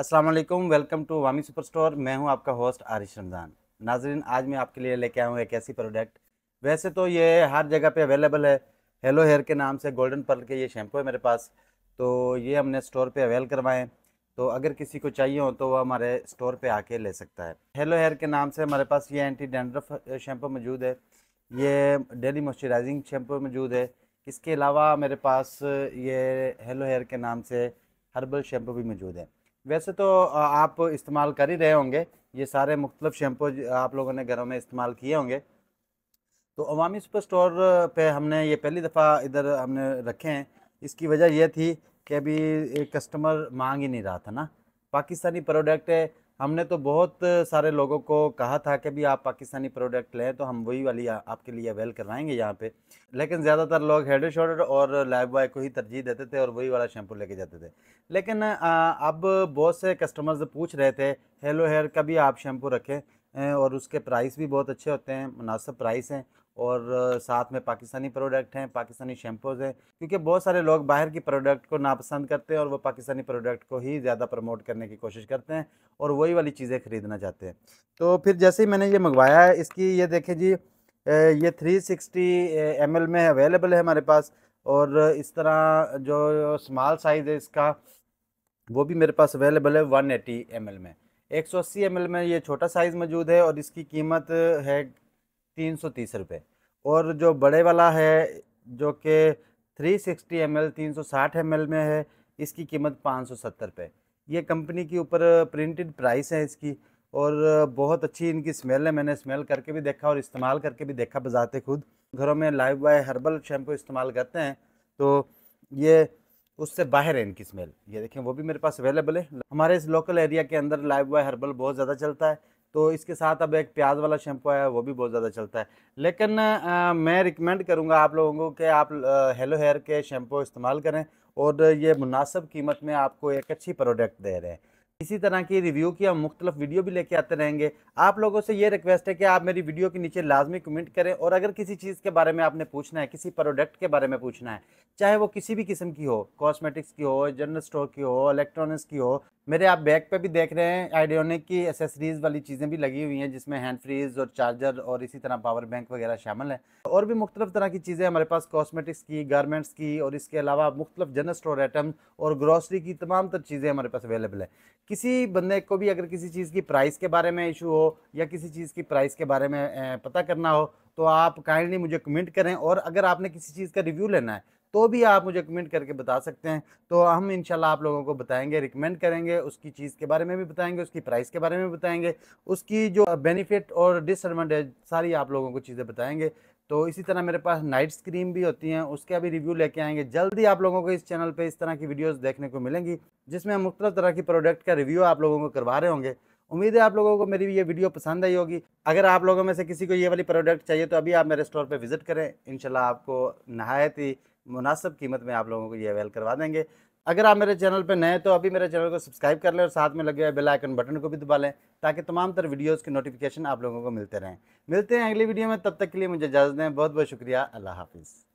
अस्सलाम वालेकुम welcome to Wami super store मैं हूं आपका होस्ट आरिश रमज़ान नाजरीन आज मैं आपके लिए लेके आया हूं एक ऐसी प्रोडक्ट वैसे तो ये हर जगह पे अवेलेबल है हेलो हेयर के नाम से गोल्डन पर्ल के ये शैम्पू है मेरे पास तो ये हमने स्टोर पे अवेल करवाएं तो अगर किसी को चाहिए हो तो वह हमारे स्टोर पर आके ले सकता है हेलो हेयर के नाम से हमारे पास ये एंटी डेंड्रफ शैम्पू मौजूद है ये डेली मॉइस्चराइजिंग शैम्पू मौजूद है इसके अलावा मेरे पास ये हेलो हेयर के नाम से हर्बल शैम्पू भी मौजूद है वैसे तो आप इस्तेमाल कर ही रहे होंगे ये सारे मुख्तलिफ शैम्पू आप लोगों ने घरों में इस्तेमाल किए होंगे तो अवामी सुपर स्टोर पर हमने ये पहली दफ़ा इधर हमने रखे हैं इसकी वजह यह थी कि अभी कस्टमर मांग ही नहीं रहा था ना पाकिस्तानी प्रोडक्ट है हमने तो बहुत सारे लोगों को कहा था कि भी आप पाकिस्तानी प्रोडक्ट लें तो हम वही वाली आपके लिए अवेल करवाएंगे यहाँ पे लेकिन ज़्यादातर लोग हेड एंड शोल्डर और लाइफ बॉय को ही तरजीह देते थे और वही वाला शैम्पू लेके जाते थे लेकिन अब बहुत से कस्टमर्स पूछ रहे थे हेलो हेयर का भी आप शैम्पू रखें और उसके प्राइस भी बहुत अच्छे होते हैं मुनासब प्राइस हैं और साथ में पाकिस्तानी प्रोडक्ट हैं पाकिस्तानी शैम्पूज़ हैं क्योंकि बहुत सारे लोग बाहर की प्रोडक्ट को नापसंद करते हैं और वो पाकिस्तानी प्रोडक्ट को ही ज़्यादा प्रमोट करने की कोशिश करते हैं और वही वाली चीज़ें ख़रीदना चाहते हैं तो फिर जैसे ही मैंने ये मंगवाया है इसकी ये देखें जी ये 360 सिक्सटी में अवेलेबल है हमारे पास और इस तरह जो स्मॉल साइज़ है इसका वो भी मेरे पास अवेलेबल है वन एटी में एक सौ अस्सी में ये छोटा साइज़ मौजूद है और इसकी कीमत है तीन सौ तीस रुपये और जो बड़े वाला है जो कि 360 सिक्सटी एम एल तीन में है इसकी कीमत पाँच सौ सत्तर रुपये ये कंपनी के ऊपर प्रिंटेड प्राइस है इसकी और बहुत अच्छी इनकी स्मेल है मैंने स्मेल करके भी देखा और इस्तेमाल करके भी देखा बजाते खुद घरों में लाइव बाय हर्बल शैम्पू इस्तेमाल करते हैं तो ये उससे बाहर है इनकी स्मेल ये देखें वो भी मेरे पास अवेलेबल है हमारे इस लोकल एरिया के अंदर लाइव बाय हर्बल बहुत ज़्यादा चलता है तो इसके साथ अब एक प्याज वाला शैम्पू आया वो भी बहुत ज़्यादा चलता है लेकिन आ, मैं रिकमेंड करूँगा आप लोगों को कि आप हेलो हेयर के शैम्पू इस्तेमाल करें और ये मुनासब कीमत में आपको एक अच्छी प्रोडक्ट दे रहे हैं इसी तरह की रिव्यू की हम मुख्तलिफ वीडियो भी लेके आते रहेंगे आप लोगों से ये रिक्वेस्ट है कि आप मेरी वीडियो के नीचे लाजमी कमेंट करें और अगर किसी चीज़ के बारे में आपने पूछना है किसी प्रोडक्ट के बारे में पूछना है चाहे वो किसी भी किस्म की हो कॉस्मेटिक्स की हो जनरल स्टोर की हो इलेक्ट्रॉनिक्स की हो मेरे आप बैग पे भी देख रहे हैं आइडियोनिक की एसेसरीज़ वाली चीज़ें भी लगी हुई हैं जिसमें हैंड फ्रीज और चार्जर और इसी तरह पावर बैंक वगैरह शामिल है और भी मुख्तलिफ तरह की चीज़ें हमारे पास कॉस्मेटिक्स की गारमेंट्स की और इसके अलावा मुख्तलिफ जनरल स्टोर आइटम और ग्रॉसरी की तमाम तर चीज़ें हमारे पास अवेलेबल है किसी बंदे को भी अगर किसी चीज़ की प्राइस के बारे में इशू हो या किसी चीज़ की प्राइस के बारे में पता करना हो तो आप काइंडली मुझे कमेंट करें और अगर आपने किसी चीज़ का रिव्यू लेना है तो भी आप मुझे कमेंट करके बता सकते हैं तो हम इंशाल्लाह आप लोगों को बताएंगे रिकमेंड करेंगे उसकी चीज़ के बारे में भी बताएंगे उसकी प्राइस के बारे में भी बताएंगे उसकी जो बेनिफिट और डिसएडवांटेज सारी आप लोगों को चीज़ें बताएंगे तो इसी तरह मेरे पास नाइट स्क्रीम भी होती हैं उसके भी रिव्यू लेके आएंगे जल्दी आप लोगों को इस चैनल पर इस तरह की वीडियोज़ देखने को मिलेंगी जिसमें हम मुख्तलिफ तरह की प्रोडक्ट का रिव्यू आप लोगों को करवा रहे होंगे उम्मीद है आप लोगों को मेरी ये वीडियो पसंद आई होगी अगर आप लोगों में से किसी को ये वाली प्रोडक्ट चाहिए तो अभी आप मेरे स्टोर पर विजिट करें इनशाला आपको नहायत ही मुनासब कीमत में आप लोगों को ये अवेल करवा देंगे अगर आप मेरे चैनल पर नए तो अभी मेरे चैनल को सब्सक्राइब कर लें और साथ में लगे हुए बेल आइकन बटन को भी दबा लें ताकि तमाम तर वीडियोज़ की नोटिफिकेशन आप लोगों को मिलते रहें मिलते हैं अगली वीडियो में तब तक के लिए मुझे इजाज़त दें बहुत बहुत शुक्रिया अल्लाह हाफिज़